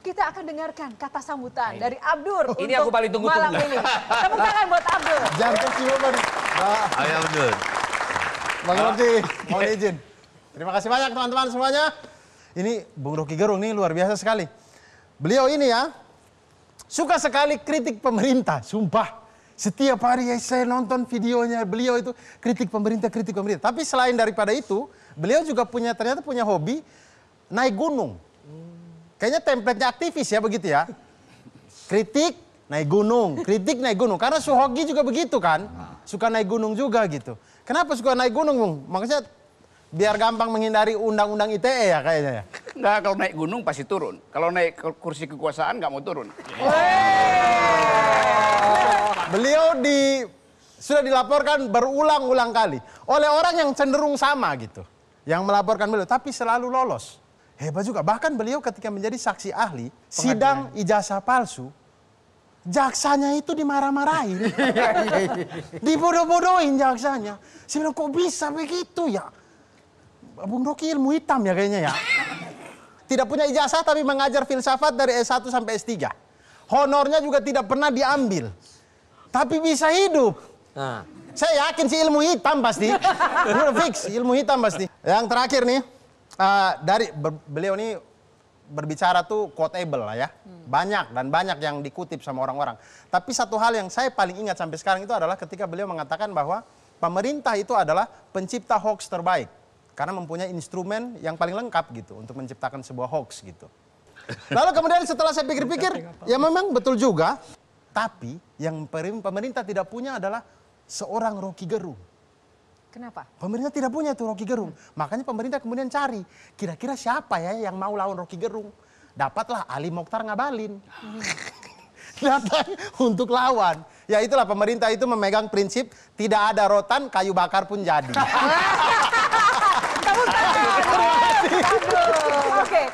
Kita akan dengarkan kata sambutan dari Abdur oh, Ini untuk aku paling tunggu malam ini. Tepuk tangan buat Abdur. Jangan siuman. Nah. Ayo Abdur. Bang Rocky, mohon izin. Terima kasih banyak teman-teman semuanya. Ini Bung Rocky Gerung ini luar biasa sekali. Beliau ini ya, suka sekali kritik pemerintah, sumpah. Setiap hari ya, saya nonton videonya beliau itu kritik pemerintah, kritik pemerintah. Tapi selain daripada itu, beliau juga punya ternyata punya hobi naik gunung. Kayaknya templatenya aktivis ya begitu ya. Kritik naik gunung, kritik naik gunung. Karena Suhoki juga begitu kan. Suka naik gunung juga gitu. Kenapa suka naik gunung, Bung? Maksudnya biar gampang menghindari undang-undang ITE ya kayaknya ya. Enggak, kalau naik gunung pasti turun. Kalau naik kursi kekuasaan nggak mau turun. Beliau di sudah dilaporkan berulang-ulang kali oleh orang yang cenderung sama gitu. Yang melaporkan beliau, tapi selalu lolos. Hebat juga. Bahkan beliau ketika menjadi saksi ahli, Pengadilan. sidang ijazah palsu, jaksanya itu dimarah-marahin. Iya, iya, iya. Dibodoh-bodohin jaksanya. Saya bilang, kok bisa begitu ya? Bung Doki ilmu hitam ya kayaknya ya. Tidak punya ijazah tapi mengajar filsafat dari S1 sampai S3. Honornya juga tidak pernah diambil. Tapi bisa hidup. Nah. Saya yakin sih ilmu hitam pasti. fix ilmu hitam pasti. Yang terakhir nih. Eh, dari beliau ini berbicara tuh quotable lah ya. Hmm. Banyak dan banyak yang dikutip sama orang-orang. Tapi satu hal yang saya paling ingat sampai sekarang itu adalah ketika beliau mengatakan bahwa pemerintah itu adalah pencipta hoax terbaik. Karena mempunyai instrumen yang paling lengkap gitu untuk menciptakan sebuah hoax gitu. Lalu kemudian setelah saya pikir-pikir, ya memang betul juga. Tapi yang pemerintah tidak punya adalah seorang Rocky Gerung. Kenapa? Pemerintah tidak punya tuh Rocky Gerung. Hmm. Makanya pemerintah kemudian cari kira-kira siapa ya yang mau lawan Rocky Gerung. Dapatlah Ali Mokhtar ngabalin. Hmm. Datang untuk lawan. Ya itulah pemerintah itu memegang prinsip tidak ada rotan kayu bakar pun jadi.